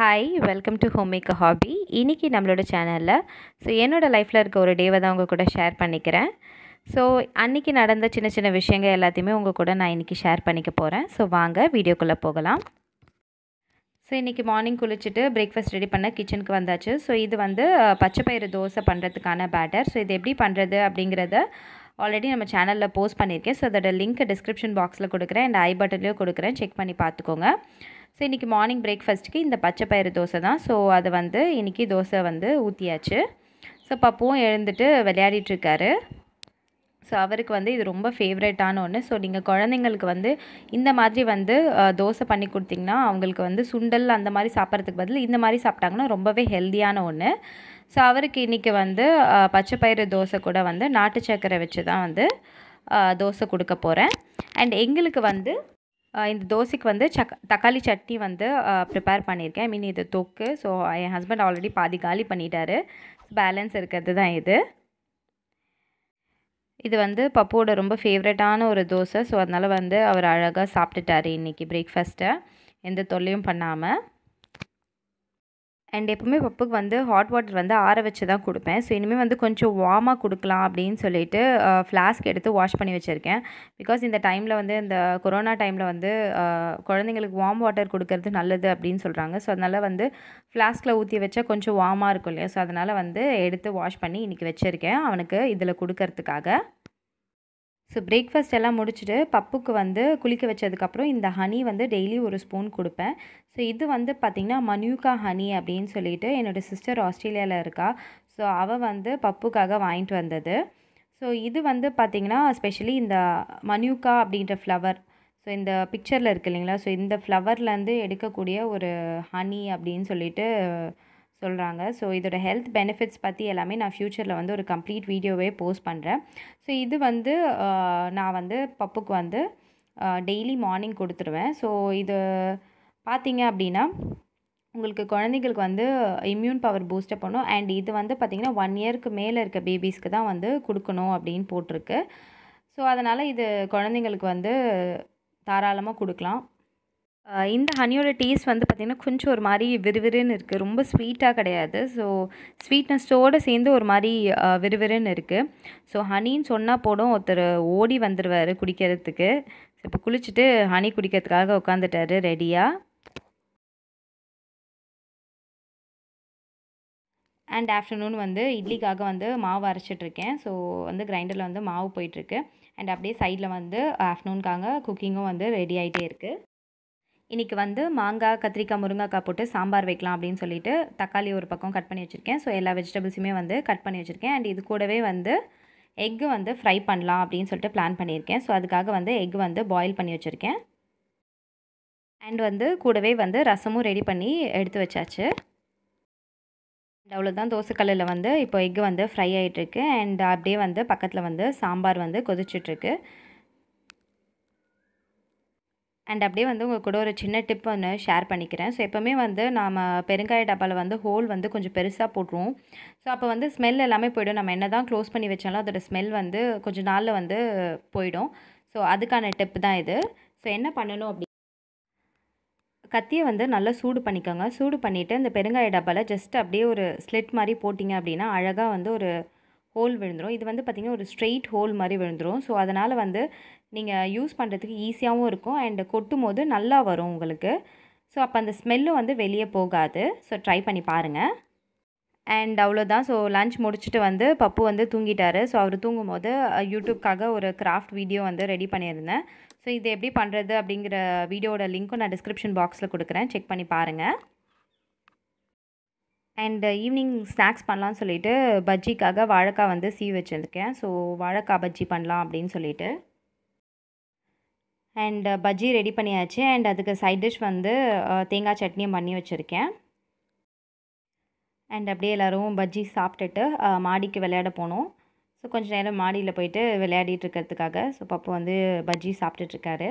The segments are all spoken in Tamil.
Hi welcome to home make hobby இன்றைக்கி நம்மளோட சேனலில் ஸோ என்னோடய லைஃப்பில் இருக்க ஒரு டேவை தான் உங்கள் கூட ஷேர் பண்ணிக்கிறேன் ஸோ அன்றைக்கி நடந்த சின்ன சின்ன விஷயங்கள் எல்லாத்தையுமே உங்கள் கூட நான் இன்றைக்கி ஷேர் பண்ணிக்க போகிறேன் ஸோ வாங்க வீடியோக்குள்ளே போகலாம் ஸோ இன்றைக்கி மார்னிங் குளிச்சுட்டு பிரேக்ஃபாஸ்ட் ரெடி பண்ண கிச்சனுக்கு வந்தாச்சு ஸோ இது வந்து பச்சைப்பயிறு தோசை பண்ணுறதுக்கான பேட்டர் ஸோ இது எப்படி பண்ணுறது அப்படிங்கிறத ஆல்ரெடி நம்ம சேனலில் போஸ்ட் பண்ணியிருக்கேன் ஸோ அதோடய லிங்க் டிஸ்கிரிப்ஷன் பாக்ஸில் கொடுக்குறேன் அண்ட் ஐ பட்டன்லேயும் கொடுக்குறேன் செக் பண்ணி பார்த்துக்கோங்க ஸோ இன்றைக்கி மார்னிங் பிரேக்ஃபாஸ்ட்டுக்கு இந்த பச்சை பயிறு தோசை தான் ஸோ அது வந்து இன்றைக்கி தோசை வந்து ஊற்றியாச்சு ஸோ பப்பவும் எழுந்துட்டு விளையாடிட்டுருக்காரு ஸோ அவருக்கு வந்து இது ரொம்ப ஃபேவரட்டான ஒன்று ஸோ நீங்கள் குழந்தைங்களுக்கு வந்து இந்த மாதிரி வந்து தோசை பண்ணி கொடுத்தீங்கன்னா அவங்களுக்கு வந்து சுண்டல் அந்த மாதிரி சாப்பிட்றதுக்கு பதில் இந்த மாதிரி சாப்பிட்டாங்கன்னா ரொம்பவே ஹெல்த்தியான ஒன்று ஸோ அவருக்கு இன்றைக்கி வந்து பச்சை பயிறு தோசை கூட வந்து நாட்டு சர்க்கரை வச்சு தான் வந்து தோசை கொடுக்க போகிறேன் அண்ட் எங்களுக்கு வந்து இந்த தோசைக்கு வந்து சக் தக்காளி சட்னி வந்து ப்ரிப்பேர் பண்ணியிருக்கேன் ஐ மீன் இது தொக்கு ஸோ என் ஹஸ்பண்ட் ஆல்ரெடி பாதி காலி பண்ணிட்டாரு பேலன்ஸ் இருக்கிறது தான் இது இது வந்து பப்போட ரொம்ப ஃபேவரட்டான ஒரு தோசை ஸோ அதனால் வந்து அவர் அழகாக சாப்பிட்டுட்டாரு இன்றைக்கி பிரேக்ஃபாஸ்ட்டை எந்த தொல்லையும் பண்ணாமல் அண்ட் எப்போவுமே பப்புக்கு வந்து ஹாட் வாட்டர் வந்து ஆற வச்சு தான் கொடுப்பேன் ஸோ இனிமேல் வந்து கொஞ்சம் வார்மாக கொடுக்கலாம் அப்படின்னு சொல்லிட்டு ஃப்ளாஸ்க் எடுத்து வாஷ் பண்ணி வச்சுருக்கேன் பிகாஸ் இந்த டைமில் வந்து இந்த கொரோனா டைமில் வந்து குழந்தைங்களுக்கு வார்ம் வாட்டர் கொடுக்கறது நல்லது அப்படின்னு சொல்கிறாங்க ஸோ அதனால் வந்து ஃப்ளாஸ்கில் ஊற்றி வச்சா கொஞ்சம் வார்மாக இருக்கும் இல்லையா ஸோ அதனால் வந்து எடுத்து வாஷ் பண்ணி இன்றைக்கி வச்சுருக்கேன் அவனுக்கு இதில் கொடுக்கறதுக்காக ஸோ பிரேக்ஃபாஸ்ட் எல்லாம் முடிச்சுட்டு பப்புக்கு வந்து குளிக்க வச்சதுக்கப்புறம் இந்த ஹனி வந்து டெய்லி ஒரு ஸ்பூன் கொடுப்பேன் ஸோ இது வந்து பார்த்திங்கன்னா மனியூகா ஹனி அப்படின்னு சொல்லிட்டு என்னோடய சிஸ்டர் ஆஸ்திரேலியாவில் இருக்கா ஸோ அவள் வந்து பப்புக்காக வாங்கிட்டு வந்தது ஸோ இது வந்து பார்த்திங்கன்னா ஸ்பெஷலி இந்த மனியூகா அப்படின்ற ஃப்ளவர் ஸோ இந்த பிக்சரில் இருக்குது இல்லைங்களா ஸோ இந்த ஃப்ளவர்லேருந்து எடுக்கக்கூடிய ஒரு ஹனி அப்படின்னு சொல்லிட்டு சொல்கிறாங்க ஸோ இதோட ஹெல்த் பெனிஃபிட்ஸ் பற்றி எல்லாமே நான் ஃப்யூச்சரில் வந்து ஒரு கம்ப்ளீட் வீடியோவே போஸ்ட் பண்ணுறேன் ஸோ இது வந்து நான் வந்து பப்புக்கு வந்து டெய்லி மார்னிங் கொடுத்துருவேன் ஸோ இது பார்த்தீங்க அப்படின்னா உங்களுக்கு குழந்தைங்களுக்கு வந்து இம்யூன் பவர் பூஸ்டப் பண்ணும் அண்ட் இது வந்து பார்த்திங்கன்னா ஒன் இயருக்கு மேலே இருக்க பேபிஸ்க்கு தான் வந்து கொடுக்கணும் அப்படின்னு போட்டிருக்கு ஸோ அதனால் இது குழந்தைங்களுக்கு வந்து தாராளமாக கொடுக்கலாம் இந்த ஹனியோட டேஸ்ட் வந்து பார்த்திங்கன்னா கொஞ்சம் ஒரு மாதிரி விறுவிறுன்னு இருக்குது ரொம்ப ஸ்வீட்டாக கிடையாது ஸோ ஸ்வீட்னஸோடு சேர்ந்து ஒரு மாதிரி விறுவிறுன்னு இருக்குது ஸோ ஹனின்னு சொன்னால் போடும் ஒருத்தர் ஓடி வந்துடுவார் குடிக்கிறதுக்கு ஸோ இப்போ குளிச்சுட்டு ஹனி குடிக்கிறதுக்காக உட்காந்துட்டாரு ரெடியாக அண்ட் ஆஃப்டர்நூன் வந்து இட்லிக்காக வந்து மாவு அரைச்சிட்ருக்கேன் ஸோ வந்து கிரைண்டரில் வந்து மாவு போயிட்டுருக்கு அண்ட் அப்படியே சைடில் வந்து ஆஃப்டர்நூனுக்காக குக்கிங்கும் வந்து ரெடி ஆகிட்டே இருக்குது இன்றைக்கி வந்து மாங்காய் கத்திரிக்காய் முருங்கைக்காய் போட்டு சாம்பார் வைக்கலாம் அப்படின்னு சொல்லிட்டு தக்காளி ஒரு பக்கம் கட் பண்ணி வச்சுருக்கேன் ஸோ எல்லா வெஜிடபிள்ஸுமே வந்து கட் பண்ணி வச்சுருக்கேன் அண்ட் இது கூடவே வந்து எக்கு வந்து ஃப்ரை பண்ணலாம் அப்படின்னு சொல்லிட்டு பிளான் பண்ணியிருக்கேன் ஸோ அதுக்காக வந்து எக் வந்து பாயில் பண்ணி வச்சுருக்கேன் அண்ட் வந்து கூடவே வந்து ரசமும் ரெடி பண்ணி எடுத்து வச்சாச்சு அண்ட் அவ்வளோதான் தோசைக்கல்லில் வந்து இப்போ எக் வந்து ஃப்ரை ஆகிட்டுருக்கு அண்ட் அப்படியே வந்து பக்கத்தில் வந்து சாம்பார் வந்து கொதிச்சுட்ருக்கு அண்ட் அப்படியே வந்து உங்கள் கூட ஒரு சின்ன டிப் ஒன்று ஷேர் பண்ணிக்கிறேன் ஸோ எப்போவுமே வந்து நாம் பெருங்காய டப்பாவில் வந்து ஹோல் வந்து கொஞ்சம் பெருசாக போட்டுருவோம் ஸோ அப்போ வந்து ஸ்மெல் எல்லாமே போய்டும் நம்ம என்ன தான் க்ளோஸ் பண்ணி வச்சாலும் அதோடய ஸ்மெல் வந்து கொஞ்சம் நாளில் வந்து போயிடும் ஸோ அதுக்கான டிப் தான் இது ஸோ என்ன பண்ணணும் அப்படி கத்தியை வந்து நல்லா சூடு பண்ணிக்கோங்க சூடு பண்ணிவிட்டு இந்த பெருங்காய டப்பாவில் ஜஸ்ட் அப்படியே ஒரு ஸ்லிட் மாதிரி போட்டிங்க அப்படின்னா அழகாக வந்து ஒரு ஹோல் விழுந்துடும் இது வந்து பார்த்திங்கன்னா ஒரு ஸ்ட்ரெயிட் ஹோல் மாதிரி விழுந்துடும் ஸோ அதனால் வந்து நீங்கள் யூஸ் பண்ணுறதுக்கு ஈஸியாகவும் இருக்கும் அண்டு கொட்டும் போது நல்லா வரும் உங்களுக்கு ஸோ அப்போ அந்த ஸ்மெல்லும் வந்து வெளியே போகாது ஸோ ட்ரை பண்ணி பாருங்கள் அண்ட் அவ்வளோதான் ஸோ லஞ்ச் முடிச்சுட்டு வந்து பப்பு வந்து தூங்கிட்டார் ஸோ அவர் தூங்கும் போது யூடியூப்காக ஒரு கிராஃப்ட் வீடியோ வந்து ரெடி பண்ணியிருந்தேன் ஸோ இது எப்படி பண்ணுறது அப்படிங்கிற வீடியோட லிங்க்கும் நான் டிஸ்கிரிப்ஷன் பாக்ஸில் கொடுக்குறேன் செக் பண்ணி பாருங்கள் அண்டு ஈவினிங் ஸ்நாக்ஸ் பண்ணலான்னு சொல்லிட்டு பஜ்ஜிக்காக வாழைக்காய் வந்து சீ வச்சுருக்கேன் ஸோ வாழைக்காய் பஜ்ஜி பண்ணலாம் அப்படின்னு சொல்லிட்டு அண்ட் பஜ்ஜி ரெடி பண்ணியாச்சு அண்ட் அதுக்கு சைட் டிஷ் வந்து uh, தேங்காய் சட்னியும் பண்ணி வச்சுருக்கேன் அண்ட் அப்படியே எல்லோரும் பஜ்ஜி சாப்பிட்டுட்டு uh, மாடிக்கு விளையாட போனோம் ஸோ கொஞ்சம் நேரம் மாடியில் போயிட்டு விளையாடிட்டு இருக்கிறதுக்காக ஸோ பப்பு வந்து பஜ்ஜி சாப்பிட்டுட்ருக்காரு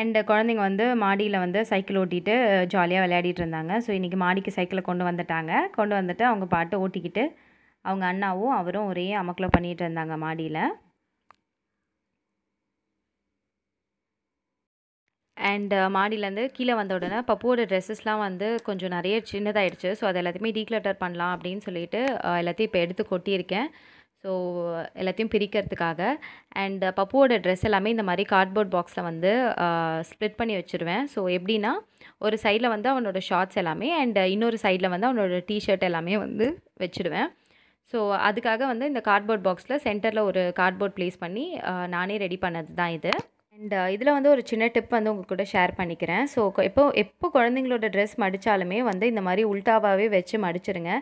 அண்டு குழந்தைங்க வந்து மாடியில் வந்து சைக்கிள் ஓட்டிகிட்டு ஜாலியாக uh, விளையாடிட்டு இருந்தாங்க ஸோ இன்றைக்கி மாடிக்கு சைக்கிளை கொண்டு வந்துட்டாங்க கொண்டு வந்துட்டு அவங்க பாட்டு ஓட்டிக்கிட்டு அவங்க அண்ணாவும் அவரும் ஒரே அமக்கில் பண்ணிகிட்டு இருந்தாங்க மாடியில் அண்டு uh, மாடியிலேருந்து கீழே வந்த உடனே பப்புவோட ட்ரெஸ்ஸஸ்லாம் வந்து கொஞ்சம் நிறைய சின்னதாகிடுச்சு ஸோ அதை எல்லாத்தையுமே டீக்ளட்டர் பண்ணலாம் அப்படின்னு சொல்லிட்டு எல்லாத்தையும் இப்போ எடுத்து கொட்டியிருக்கேன் ஸோ எல்லாத்தையும் பிரிக்கிறதுக்காக அண்ட் பப்புவோட ட்ரெஸ் எல்லாமே இந்த மாதிரி கார்ட்போர்ட் பாக்ஸில் வந்து ஸ்ப்ளிட் பண்ணி வச்சுருவேன் ஸோ எப்படின்னா ஒரு சைடில் வந்து அவனோட ஷார்ட்ஸ் எல்லாமே அண்ட் இன்னொரு சைடில் வந்து அவனோட டிஷர்ட் எல்லாமே வந்து வச்சுடுவேன் ஸோ அதுக்காக வந்து இந்த கார்ட்போர்ட் பாக்ஸில் சென்டரில் ஒரு கார்ட்போர்ட் ப்ளேஸ் பண்ணி நானே ரெடி பண்ணது தான் இது அண்ட் uh, இதில் வந்து ஒரு சின்ன டிப் வந்து உங்கள் கூட ஷேர் பண்ணிக்கிறேன் ஸோ எப்போ எப்போ குழந்தைங்களோட ட்ரெஸ் மடித்தாலுமே வந்து இந்த மாதிரி உல்டாவாகவே வச்சு மடிச்சிருங்க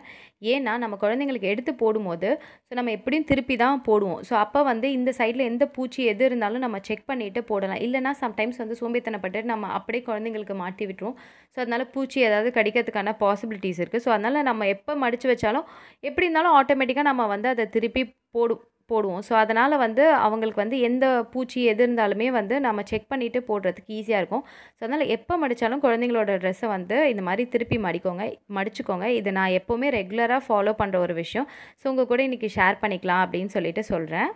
ஏன்னா நம்ம குழந்தைங்களுக்கு எடுத்து போடும்போது ஸோ நம்ம எப்படியும் திருப்பி தான் போடுவோம் ஸோ அப்போ வந்து இந்த சைடில் எந்த பூச்சி எது இருந்தாலும் நம்ம செக் பண்ணிவிட்டு போடலாம் இல்லைனா சம்டைம்ஸ் வந்து சோம்பேத்தனப்பட்டு நம்ம அப்படியே குழந்தைங்களுக்கு மாட்டி விட்டுருவோம் ஸோ அதனால் பூச்சி ஏதாவது கடிக்கிறதுக்கான பாசிபிலிட்டிஸ் இருக்குது ஸோ அதனால் நம்ம எப்போ மடித்து வச்சாலும் எப்படி இருந்தாலும் ஆட்டோமேட்டிக்காக நம்ம வந்து அதை திருப்பி போடும் போடுவோம் ஸோ அதனால் வந்து அவங்களுக்கு வந்து எந்த பூச்சி எது இருந்தாலுமே வந்து நம்ம செக் பண்ணிவிட்டு போடுறதுக்கு ஈஸியாக இருக்கும் ஸோ அதனால் எப்போ மடித்தாலும் குழந்தைங்களோட ட்ரெஸ்ஸை வந்து இந்த மாதிரி திருப்பி மடிக்கோங்க மடிச்சுக்கோங்க இது நான் எப்போவுமே ரெகுலராக ஃபாலோ பண்ணுற ஒரு விஷயம் ஸோ உங்கள் கூட இன்றைக்கி ஷேர் பண்ணிக்கலாம் அப்படின்னு சொல்லிட்டு சொல்கிறேன்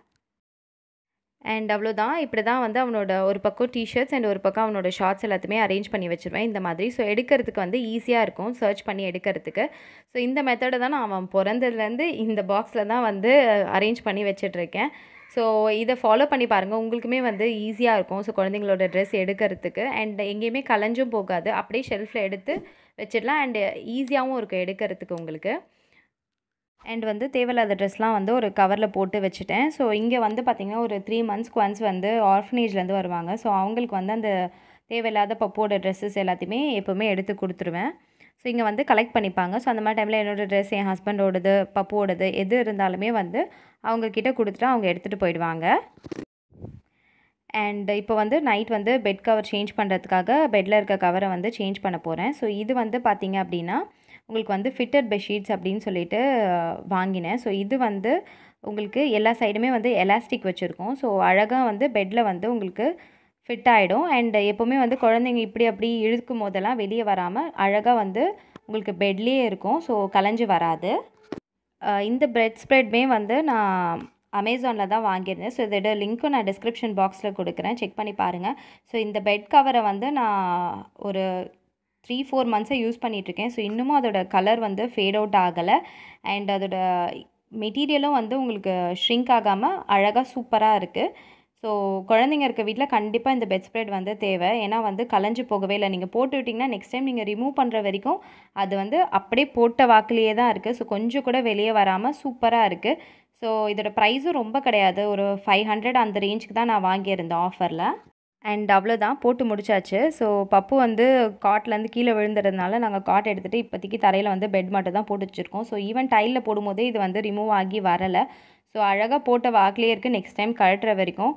அண்ட் அவ்வளோதான் இப்படி தான் வந்து அவனோட ஒரு பக்கம் டிஷர்ட்ஸ் அண்ட் ஒரு பக்கம் அவனோட ஷார்ட்ஸ் எல்லாத்தையுமே அரேஞ்ச் பண்ணி வச்சுருவேன் இந்த மாதிரி ஸோ எடுக்கிறதுக்கு வந்து ஈஸியாக இருக்கும் சர்ச் பண்ணி எடுக்கிறதுக்கு ஸோ இந்த மெத்தடை தான் நான் அவன் பிறந்ததுலேருந்து இந்த பாக்ஸில் தான் வந்து அரேஞ்ச் பண்ணி வச்சிட்ருக்கேன் ஸோ இதை ஃபாலோ பண்ணி பாருங்கள் உங்களுக்குமே வந்து ஈஸியாக இருக்கும் ஸோ குழந்தைங்களோட ட்ரெஸ் எடுக்கிறதுக்கு அண்ட் எங்கேயுமே கலைஞ்சும் போகாது அப்படியே ஷெல்ஃபில் எடுத்து வச்சிடலாம் அண்ட் ஈஸியாகவும் இருக்கும் எடுக்கிறதுக்கு உங்களுக்கு அண்ட் வந்து தேவையில்லாத ட்ரெஸ்லாம் வந்து ஒரு கவரில் போட்டு வச்சுட்டேன் ஸோ இங்கே வந்து பார்த்திங்கன்னா ஒரு த்ரீ மந்த்ஸ்க்கு ஒன்ஸ் வந்து ஆர்ஃபனேஜ்லேருந்து வருவாங்க ஸோ அவங்களுக்கு வந்து அந்த தேவையில்லாத பப்போட ட்ரெஸ்ஸஸ் எல்லாத்தையுமே எப்போவுமே எடுத்து கொடுத்துருவேன் ஸோ இங்கே வந்து கலெக்ட் பண்ணிப்பாங்க ஸோ அந்த மாதிரி டைமில் என்னோடய ட்ரெஸ் என் ஹஸ்பண்டோடது பப்போடது எது இருந்தாலுமே வந்து அவங்கக்கிட்ட கொடுத்துட்டு அவங்க எடுத்துகிட்டு போயிடுவாங்க அண்ட் இப்போ வந்து நைட் வந்து பெட் கவர் சேஞ்ச் பண்ணுறதுக்காக பெட்டில் இருக்க கவரை வந்து சேஞ்ச் பண்ண போகிறேன் ஸோ இது வந்து பார்த்திங்க அப்படின்னா உங்களுக்கு வந்து ஃபிட்டட் பெட்ஷீட்ஸ் அப்படின்னு சொல்லிட்டு வாங்கினேன் ஸோ இது வந்து உங்களுக்கு எல்லா சைடுமே வந்து எலாஸ்டிக் வச்சுருக்கோம் ஸோ அழகாக வந்து பெட்டில் வந்து உங்களுக்கு ஃபிட் ஆகிடும் அண்ட் எப்போவுமே வந்து குழந்தைங்க இப்படி அப்படி இழுக்கும் போதெல்லாம் வெளியே வராமல் அழகாக வந்து உங்களுக்கு பெட்லேயே இருக்கும் ஸோ கலைஞ்சு வராது இந்த பிரெட் ஸ்ப்ரெட்மே வந்து நான் அமேசானில் தான் வாங்கியிருந்தேன் ஸோ இதோட லிங்க்கும் நான் டிஸ்கிரிப்ஷன் பாக்ஸில் கொடுக்குறேன் செக் பண்ணி பாருங்கள் ஸோ இந்த பெட் கவரை வந்து நான் ஒரு த்ரீ ஃபோர் மந்த்ஸாக யூஸ் பண்ணிகிட்ருக்கேன் ஸோ இன்னமும் அதோட கலர் வந்து ஃபேட் அவுட் ஆகலை அண்ட் அதோட மெட்டீரியலும் வந்து உங்களுக்கு ஷ்ரிங்க் ஆகாமல் அழகாக சூப்பராக இருக்குது ஸோ குழந்தைங்க இருக்க வீட்டில் கண்டிப்பாக இந்த பெட் ஸ்ப்ரெட் வந்து தேவை ஏன்னா வந்து கலைஞ்சு போகவே இல்லை நீங்கள் போட்டு விட்டிங்கன்னா நெக்ஸ்ட் டைம் நீங்கள் ரிமூவ் பண்ணுற வரைக்கும் அது வந்து அப்படியே போட்ட வாக்கிலேயே தான் இருக்குது ஸோ கொஞ்சம் கூட வெளியே வராமல் சூப்பராக இருக்குது ஸோ இதோட ப்ரைஸும் ரொம்ப கிடையாது ஒரு ஃபைவ் ஹண்ட்ரட் அந்த ரேஞ்சுக்கு தான் நான் வாங்கியிருந்தேன் ஆஃபரில் அண்ட் அவ்வளோதான் போட்டு முடிச்சாச்சு ஸோ பப்பு வந்து காட்லேருந்து கீழே விழுந்துறதுனால நாங்கள் காட் எடுத்துகிட்டு இப்போதைக்கு தரையில் வந்து பெட் மட்டும் தான் போட்டு வச்சுருக்கோம் ஸோ ஈவன் டைலில் போடும்போதே இது வந்து ரிமூவ் ஆகி வரலை ஸோ அழகாக போட்ட வாக்கிலே இருக்குது நெக்ஸ்ட் டைம் கழட்டுற வரைக்கும்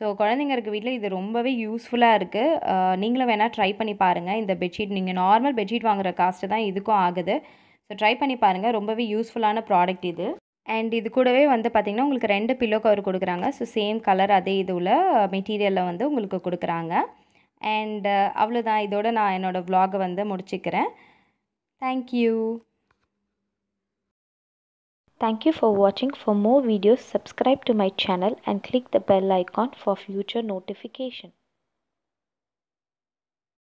ஸோ குழந்தைங்க இருக்க வீட்டில் இது ரொம்பவே யூஸ்ஃபுல்லாக இருக்குது நீங்களும் வேணால் ட்ரை பண்ணி பாருங்கள் இந்த பெட்ஷீட் நீங்கள் நார்மல் பெட்ஷீட் வாங்குகிற காஸ்ட்டு தான் இதுக்கும் ஆகுது ஸோ ட்ரை பண்ணி பாருங்கள் ரொம்பவே யூஸ்ஃபுல்லான ப்ராடக்ட் இது அண்ட் இது கூடவே வந்து பார்த்திங்கன்னா உங்களுக்கு ரெண்டு பில்லோ கவர் கொடுக்குறாங்க ஸோ சேம் கலர் அதே இதுவில் மெட்டீரியலில் uh, வந்து உங்களுக்கு கொடுக்குறாங்க அண்டு uh, அவ்வளோதான் இதோட நான் என்னோடய வ்ளாகை வந்து முடிச்சுக்கிறேன் thank you Thank you for watching. For more videos, subscribe to my channel and click the bell icon for future notification.